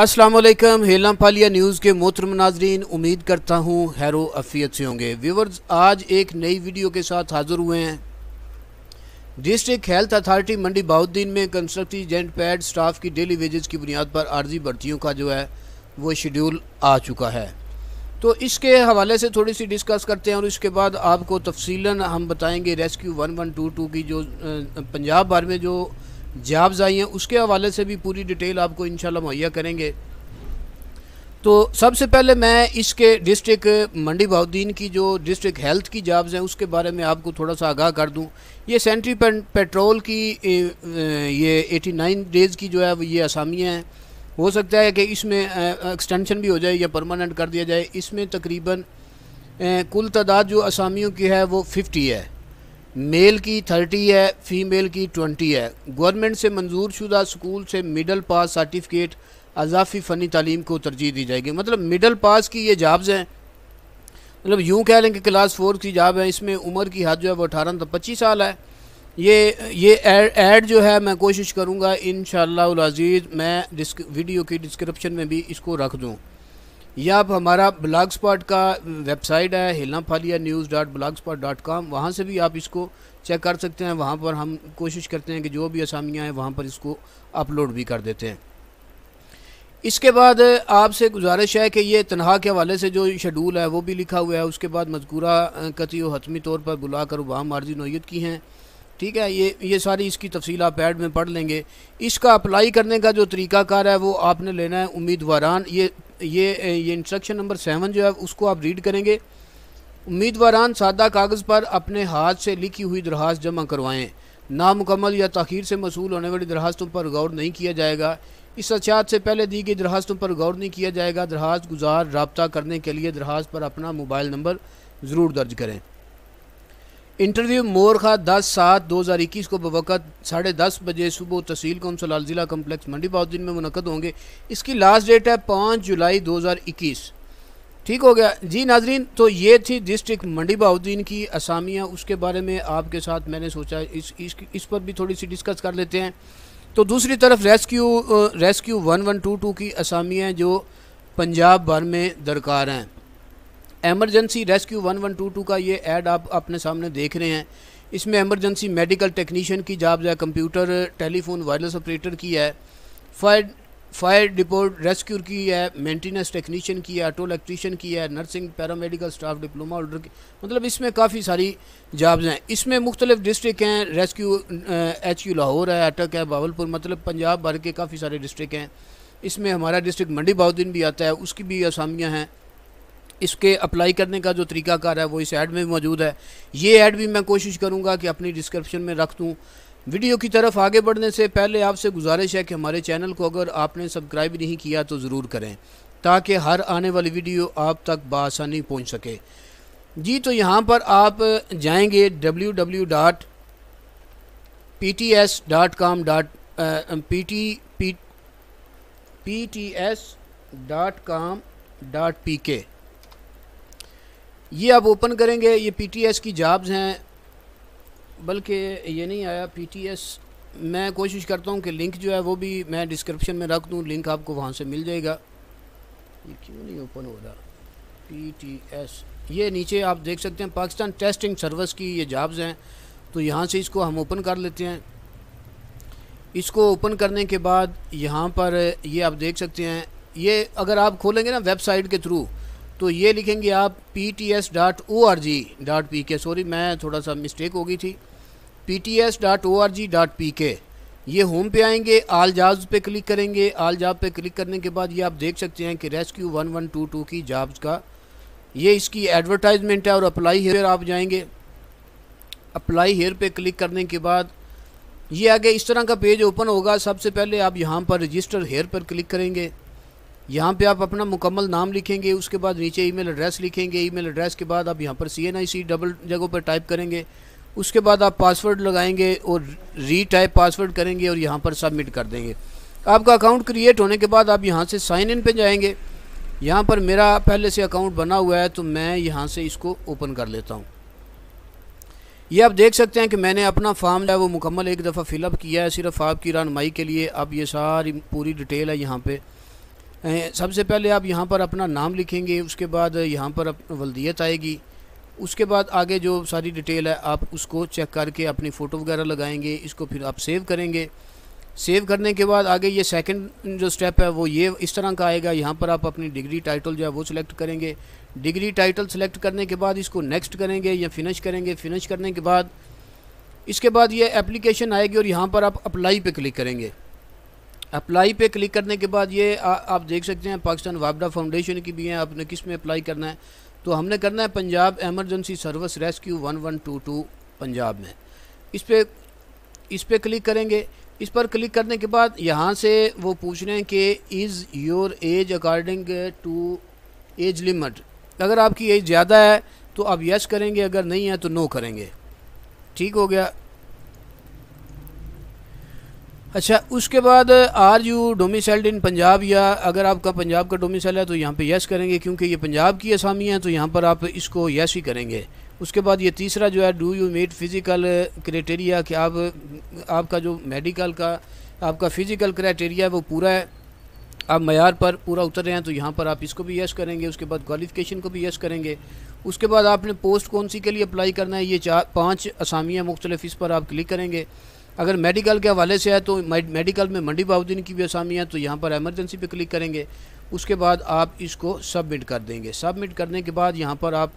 Aslam हेलम पालिया news के मोहतरम नाजरीन उम्मीद करता हूँ हैरो अफियत से होंगे व्यूवर्स आज एक नई वीडियो के साथ हाज़िर हुए हैं district health authority Mandi Bahauddin में कंस्ट्रक्टिव जेंट पैड स्टाफ की डेली वेजेस की बुनियाद पर आर्जी भर्तियों का जो है वो शेड्यूल आ चुका है तो इसके हवाले से थोड़ी सी डिस्कस करते हैं और इसके बाद आपको तफसीला हम बताएँगे rescue one one two two की जो पंजाब भर में जो जॉब्स आई हैं उसके हवाले से भी पूरी डिटेल आपको इन मुहैया करेंगे तो सबसे पहले मैं इसके डिस्ट्रिक मंडी बहाउद्दीन की जो डिस्ट्रिक हेल्थ की जॉब्स हैं उसके बारे में आपको थोड़ा सा आगाह कर दूं ये सेंट्री पेट्रोल की ये 89 डेज़ की जो है ये असामियाँ हैं हो सकता है कि इसमें एक्सटेंशन भी हो जाए या परमानेंट कर दिया जाए इसमें तकरीबन कुल तादाद जो असामियों की है वो फिफ्टी है मेल की थर्टी है फ़ीमेल की ट्वेंटी है गवर्नमेंट से मंजूर शुदा स्कूल से मिडल पास सर्टिफिकेट अजाफी फ़नी तालीम को तरजीह दी जाएगी मतलब मिडल पास की ये जॉब्स हैं मतलब यूँ कह लें कि क्लास फोर की जॉब है इसमें उम्र की हद जो है वो अठारह से पच्चीस साल है ये ये एड, जो है मैं कोशिश करूँगा इन शजीज़ मैं डिस्क वीडियो की डिस्क्रिप्शन में भी इसको रख दूँ या आप हमारा ब्लाग स्पॉट का वेबसाइट है हिलना फालिया news dot blogspot dot com वहाँ से भी आप इसको चेक कर सकते हैं वहाँ पर हम कोशिश करते हैं कि जो भी असामियाँ हैं वहाँ पर इसको अपलोड भी कर देते हैं इसके बाद आपसे गुजारिश है कि ये तनहा के हवाले से जो शेडूल है वो भी लिखा हुआ है उसके बाद मजकूरा कती हतमी तौर पर बुला कर वहाँ मार्जी नोयत की हैं ठीक है ये ये सारी इसकी तफसील आप एड में पढ़ लेंगे इसका अप्लाई करने का जो तरीकाकार है वो आपने लेना है उम्मीदवार ये ये ये इंस्ट्रक्शन नंबर सेवन जो है उसको आप रीड करेंगे उम्मीदवारान सादा कागज़ पर अपने हाथ से लिखी हुई दरख्वास्त जमा करवाएँ नामुकमल या तखीर से मसूल होने वाली दरखास्तों पर गौर नहीं किया जाएगा इस अचात से पहले दी गई दरखास्तों पर गौर नहीं किया जाएगा दरखास्त गुजार रबता करने के लिए दरखास्त पर अपना मोबाइल नंबर ज़रूर दर्ज करें इंटरव्यू मोरखा दस सात दो हज़ार इक्कीस को बवक़त साढ़े दस बजे सुबह तहसील कौंसल ज़िला कम्प्लेक्स मंडी बाउद्दीन में मुनद होंगे इसकी लास्ट डेट है पाँच जुलाई दो हज़ार इक्कीस ठीक हो गया जी नाजरीन तो ये थी डिस्ट्रिक्ट मंडी बहाद्दीन की असामियाँ उसके बारे में आपके साथ मैंने सोचा इस इस, इस पर भी थोड़ी सी डिस्कस कर लेते हैं तो दूसरी तरफ rescue rescue one one two two की असामियाँ जो पंजाब भर में दरकार हैं emergency rescue one one two two का ये एड आप अपने सामने देख रहे हैं इसमें एमरजेंसी मेडिकल टेक्नीशियन की जॉब है कंप्यूटर टेलीफोन वायरलेस ऑपरेटर की है फायर फायर डिपोर्ट रेस्क्यू की है मेंटेनेंस टेक्नीशियन की है ऑटो इलेक्ट्रीशियन की है nursing paramedical staff diploma holder की मतलब इसमें काफ़ी सारी जॉब्स हैं इसमें मुख्तलिफ डिस्ट्रिक्ट हैं रेस्क्यू एच यू लाहौर है अटक है बावलपुर मतलब पंजाब भर के काफ़ी सारे डिस्ट्रिक्ट हैं इसमें हमारा डिस्ट्रिक्ट मंडी बहाद्दीन भी आता है उसकी भी आसामियाँ हैं इसके अप्लाई करने का जो तरीकाकार है वो इस ऐड में मौजूद है ये ऐड भी मैं कोशिश करूँगा कि अपनी डिस्क्रिप्शन में रख दूँ वीडियो की तरफ आगे बढ़ने से पहले आपसे गुजारिश है कि हमारे चैनल को अगर आपने सब्सक्राइब नहीं किया तो ज़रूर करें ताकि हर आने वाली वीडियो आप तक बसानी पहुँच सके जी तो यहाँ पर आप जाएंगे W W dot P T S dot com dot P T P P T S dot com dot P K ये आप ओपन करेंगे ये पीटीएस की जॉब्स हैं बल्कि ये नहीं आया पीटीएस मैं कोशिश करता हूँ कि लिंक जो है वो भी मैं डिस्क्रिप्शन में रख दूँ लिंक आपको वहाँ से मिल जाएगा ये क्यों नहीं ओपन हो रहा पीटीएस ये नीचे आप देख सकते हैं पाकिस्तान टेस्टिंग सर्विस की ये जॉब्स हैं तो यहाँ से इसको हम ओपन कर लेते हैं इसको ओपन करने के बाद यहाँ पर ये आप देख सकते हैं ये अगर आप खोलेंगे ना वेबसाइट के थ्रू तो ये लिखेंगे आप P T S dot O R G dot P K sorry मैं थोड़ा सा मिस्टेक हो गई थी P T S dot O R G dot P K ये होम पे आएंगे आल जाब्स पे क्लिक करेंगे आल जाब पे क्लिक करने के बाद ये आप देख सकते हैं कि rescue one one two two की जाब्स का ये इसकी एडवर्टाइजमेंट है और अप्लाई हेयर आप जाएंगे अप्लाई हेयर पे क्लिक करने के बाद ये आगे इस तरह का पेज ओपन होगा सबसे पहले आप यहाँ पर रजिस्टर हेयर पर क्लिक करेंगे यहाँ पे आप अपना मुकम्मल नाम लिखेंगे उसके बाद नीचे ईमेल एड्रेस लिखेंगे ईमेल एड्रेस के बाद आप यहाँ पर सी एन आई सी डबल जगहों पर टाइप करेंगे उसके बाद आप पासवर्ड लगाएंगे और री टाइप पासवर्ड करेंगे और यहाँ पर सबमिट कर देंगे आपका अकाउंट क्रिएट होने के बाद आप यहाँ से साइन इन पर जाएंगे यहाँ पर मेरा पहले से अकाउंट बना हुआ है तो मैं यहाँ से इसको ओपन कर लेता हूँ ये आप देख सकते हैं कि मैंने अपना फॉर्म जो है वो मुकम्मल एक दफ़ा फिलअप किया है सिर्फ आपकी रानमाई के लिए अब ये सारी पूरी डिटेल है यहाँ पर सबसे पहले आप यहाँ पर अपना नाम लिखेंगे उसके बाद यहाँ पर वल्दियत आएगी उसके बाद आगे जो सारी डिटेल है आप उसको चेक करके अपनी फ़ोटो वगैरह लगाएंगे इसको फिर आप सेव करेंगे सेव करने के बाद आगे ये सेकंड जो स्टेप है वो ये इस तरह का आएगा यहाँ पर आप अपनी डिग्री टाइटल जो है वो सिलेक्ट करेंगे डिग्री टाइटल सेलेक्ट करने के बाद इसको नेक्स्ट करेंगे या फिनिश करेंगे फिनिश करने के बाद इसके बाद ये एप्लीकेशन आएगी और यहाँ पर आप अप्लाई पे क्लिक करेंगे अप्लाई पे क्लिक करने के बाद ये आ, आप देख सकते हैं पाकिस्तान वाबडा फाउंडेशन की भी है आपने किस में अप्लाई करना है तो हमने करना है Punjab emergency service rescue one one two two Punjab में इस पर इस पर क्लिक करेंगे इस पर क्लिक करने के बाद यहाँ से वो पूछ रहे हैं कि is your age according to age limit अगर आपकी एज ज़्यादा है तो आप यस करेंगे अगर नहीं है तो नो करेंगे ठीक हो गया अच्छा उसके बाद are you domiciled in Punjab या अगर आपका पंजाब का डोमिसाइल है तो यहाँ पे यस करेंगे क्योंकि ये पंजाब की असामी है तो यहाँ पर आप इसको यस ही करेंगे उसके बाद ये तीसरा जो है do you meet physical criteria कि आप आपका जो मेडिकल का आपका फ़िज़िकल क्राइटेरिया है वो पूरा है आप मैार पर पूरा उतर रहे हैं तो यहाँ पर आप इसको भी यस करेंगे उसके बाद क्वालिफ़िकेशन को भी यस करेंगे उसके बाद आपने पोस्ट कौन सी के लिए अप्लाई करना है ये चार पाँच असामियाँ मुख्तलिफ इस पर आप क्लिक करेंगे अगर मेडिकल के हवाले से है तो मेडिकल में मंडी बाउद्दीन की भी आसामियाँ तो यहाँ पर एमरजेंसी पे क्लिक करेंगे उसके बाद आप इसको सबमिट कर देंगे सबमिट करने के बाद यहाँ पर आप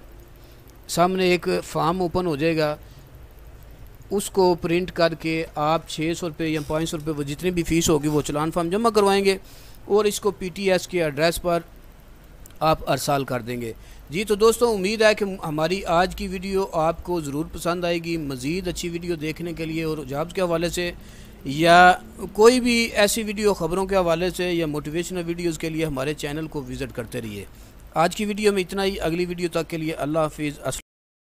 सामने एक फॉर्म ओपन हो जाएगा उसको प्रिंट करके आप छः सौ रुपये या पाँच सौ रुपये वो जितनी भी फ़ीस होगी वो चलान फार्म जमा करवाएंगे और इसको पीटीएस के एड्रेस पर आप अरसाल कर देंगे जी तो दोस्तों उम्मीद है कि हमारी आज की वीडियो आपको ज़रूर पसंद आएगी मज़ीद अच्छी वीडियो देखने के लिए और जॉब्स के हवाले से या कोई भी ऐसी वीडियो ख़बरों के हवाले से या मोटिवेशनल वीडियोज़ के लिए हमारे चैनल को विज़िट करते रहिए आज की वीडियो में इतना ही अगली वीडियो तक के लिए अल्लाह हाफिज़